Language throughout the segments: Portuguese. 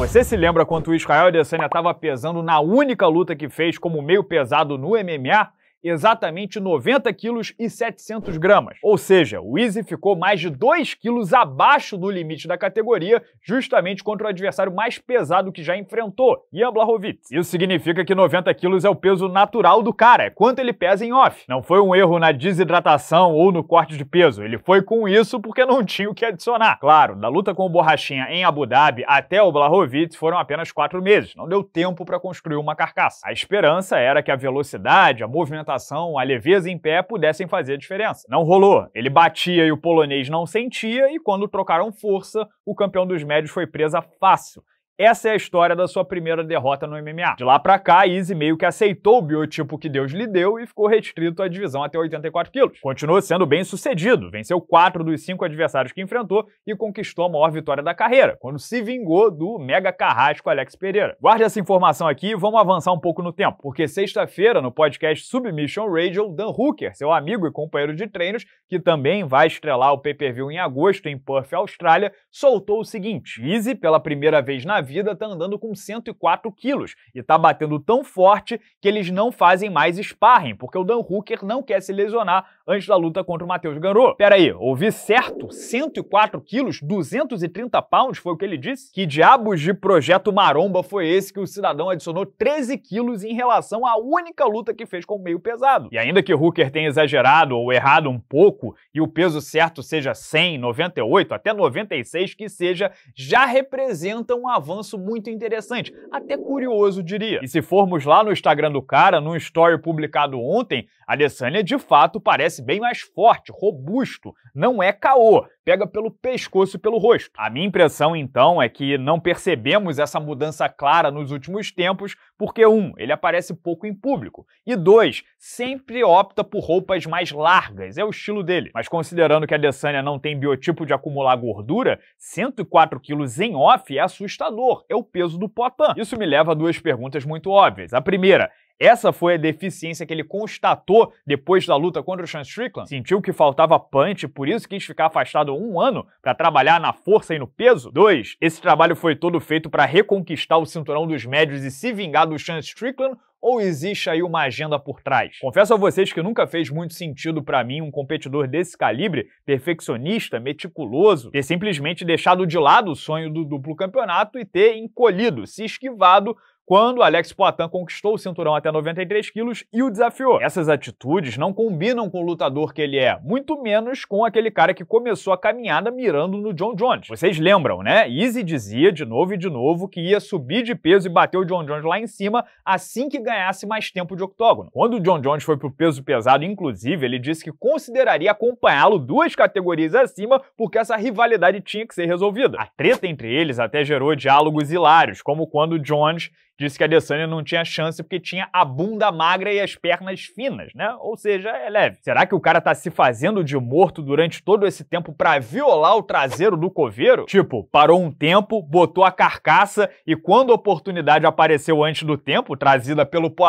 Você se lembra quando o Israel Adesanya estava pesando na única luta que fez como meio pesado no MMA? exatamente 90 quilos e 700 gramas. Ou seja, o Easy ficou mais de 2 quilos abaixo do limite da categoria, justamente contra o adversário mais pesado que já enfrentou, Ian Blachowicz. Isso significa que 90 quilos é o peso natural do cara, é quanto ele pesa em off. Não foi um erro na desidratação ou no corte de peso, ele foi com isso porque não tinha o que adicionar. Claro, da luta com o Borrachinha em Abu Dhabi até o Blachowicz foram apenas 4 meses, não deu tempo para construir uma carcaça. A esperança era que a velocidade, a movimentação a leveza em pé pudessem fazer a diferença. Não rolou. Ele batia e o polonês não sentia, e quando trocaram força, o campeão dos médios foi presa fácil. Essa é a história da sua primeira derrota no MMA. De lá para cá, Easy meio que aceitou o biotipo que Deus lhe deu e ficou restrito à divisão até 84 quilos. Continuou sendo bem sucedido, venceu quatro dos cinco adversários que enfrentou e conquistou a maior vitória da carreira, quando se vingou do mega carrasco Alex Pereira. Guarde essa informação aqui e vamos avançar um pouco no tempo, porque sexta-feira, no podcast Submission Radio, Dan Hooker, seu amigo e companheiro de treinos, que também vai estrelar o pay-per-view em agosto em Perth, Austrália, soltou o seguinte: Easy, pela primeira vez na vida, vida está andando com 104 quilos e está batendo tão forte que eles não fazem mais sparring, porque o Dan Hooker não quer se lesionar antes da luta contra o Matheus Garou. Pera aí, ouvi certo? 104 quilos, 230 pounds foi o que ele disse? Que diabos de projeto maromba foi esse que o cidadão adicionou 13 quilos em relação à única luta que fez com o meio pesado? E ainda que Hooker tenha exagerado ou errado um pouco e o peso certo seja 100, 98, até 96 que seja, já representa um avanço balanço muito interessante, até curioso, diria. E se formos lá no Instagram do cara, num story publicado ontem, a Adesanya de fato parece bem mais forte, robusto, não é caô, pega pelo pescoço e pelo rosto. A minha impressão então é que não percebemos essa mudança clara nos últimos tempos porque, um, ele aparece pouco em público. E, dois, sempre opta por roupas mais largas. É o estilo dele. Mas considerando que a Adesanya não tem biotipo de acumular gordura, 104 quilos em off é assustador. É o peso do Poitin. Isso me leva a duas perguntas muito óbvias. A primeira, essa foi a deficiência que ele constatou depois da luta contra o Sean Strickland. Sentiu que faltava punch, por isso quis ficar afastado um ano para trabalhar na força e no peso. 2. Esse trabalho foi todo feito para reconquistar o cinturão dos médios e se vingar do Sean Strickland ou existe aí uma agenda por trás? Confesso a vocês que nunca fez muito sentido para mim um competidor desse calibre, perfeccionista, meticuloso, ter simplesmente deixado de lado o sonho do duplo campeonato e ter encolhido, se esquivado quando Alex Poitin conquistou o cinturão até 93 quilos e o desafiou. Essas atitudes não combinam com o lutador que ele é, muito menos com aquele cara que começou a caminhada mirando no John Jones. Vocês lembram, né? Easy dizia de novo e de novo que ia subir de peso e bater o John Jones lá em cima assim que ganhasse mais tempo de octógono. Quando o John Jones foi pro peso pesado, inclusive, ele disse que consideraria acompanhá-lo duas categorias acima porque essa rivalidade tinha que ser resolvida. A treta entre eles até gerou diálogos hilários, como quando Jones disse que a Adesanya não tinha chance porque tinha a bunda magra e as pernas finas, né? Ou seja, é leve. Será que o cara tá se fazendo de morto durante todo esse tempo para violar o traseiro do coveiro? Tipo, parou um tempo, botou a carcaça e quando a oportunidade apareceu antes do tempo, trazida pelo Poitin,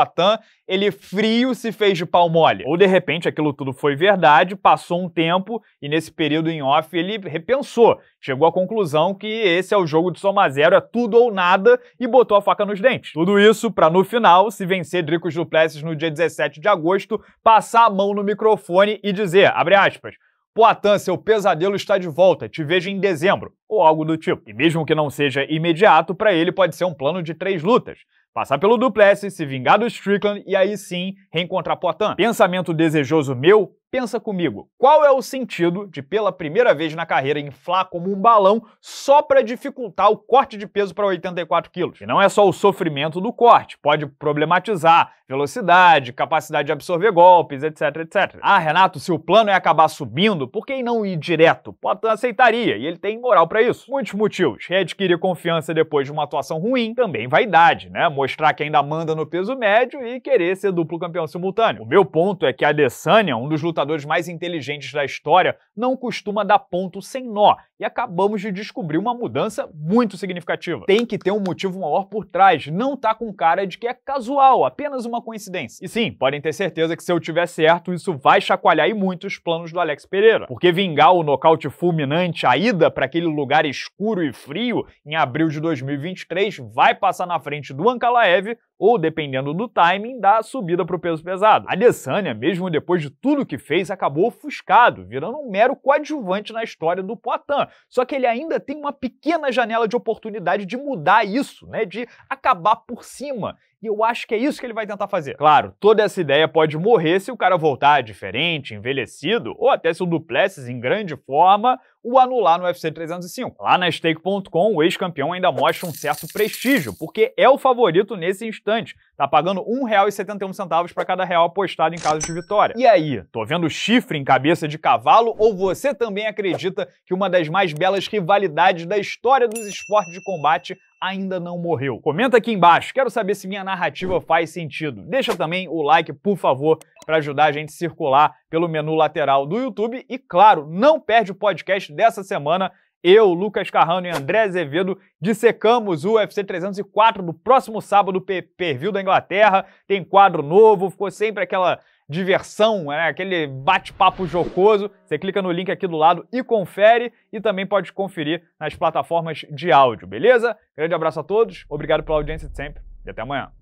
ele frio se fez de pau mole. Ou de repente aquilo tudo foi verdade, passou um tempo e nesse período em off ele repensou, chegou à conclusão que esse é o jogo de soma zero, é tudo ou nada e botou a faca nos dentes frente. Tudo isso para no final, se vencer Dricos Duplessis no dia 17 de agosto, passar a mão no microfone e dizer, abre aspas, Poitin, seu pesadelo está de volta, te vejo em dezembro, ou algo do tipo. E mesmo que não seja imediato, para ele pode ser um plano de três lutas. Passar pelo Duplessis, se vingar do Strickland e aí sim reencontrar Poitin. Pensamento desejoso meu? Pensa comigo, qual é o sentido de, pela primeira vez na carreira, inflar como um balão só para dificultar o corte de peso para 84 quilos? E não é só o sofrimento do corte, pode problematizar velocidade, capacidade de absorver golpes, etc, etc. Ah, Renato, se o plano é acabar subindo, por que não ir direto? Potan aceitaria, e ele tem moral para isso. Muitos motivos, readquirir confiança depois de uma atuação ruim, também vaidade, né? Mostrar que ainda manda no peso médio e querer ser duplo campeão simultâneo. O meu ponto é que a Adesanya, é um dos lutadores computadores mais inteligentes da história, não costuma dar ponto sem nó, e acabamos de descobrir uma mudança muito significativa. Tem que ter um motivo maior por trás, não tá com cara de que é casual, apenas uma coincidência. E sim, podem ter certeza que se eu tiver certo, isso vai chacoalhar e muito os planos do Alex Pereira, porque vingar o nocaute fulminante, a ida para aquele lugar escuro e frio em abril de 2023 vai passar na frente do Ankalaev ou, dependendo do timing, da subida para o peso pesado. A Adesanya, mesmo depois de tudo que fez, fez acabou ofuscado, virando um mero coadjuvante na história do Poitin. Só que ele ainda tem uma pequena janela de oportunidade de mudar isso, né, de acabar por cima e eu acho que é isso que ele vai tentar fazer. Claro, toda essa ideia pode morrer se o cara voltar diferente, envelhecido, ou até se o Duplessis, em grande forma, o anular no UFC 305. Lá na stake.com, o ex-campeão ainda mostra um certo prestígio, porque é o favorito nesse instante. Tá pagando R$1,71 para cada real apostado em caso de vitória. E aí, tô vendo chifre em cabeça de cavalo ou você também acredita que uma das mais belas rivalidades da história dos esportes de combate ainda não morreu? Comenta aqui embaixo, quero saber se minha narrativa faz sentido. Deixa também o like, por favor, para ajudar a gente a circular pelo menu lateral do YouTube. E claro, não perde o podcast dessa semana. Eu, Lucas Carrano e André Azevedo dissecamos o UFC 304 do próximo sábado, perfil da Inglaterra. Tem quadro novo, ficou sempre aquela diversão, né? aquele bate-papo jocoso. Você clica no link aqui do lado e confere e também pode conferir nas plataformas de áudio, beleza? Grande abraço a todos, obrigado pela audiência de sempre e até amanhã.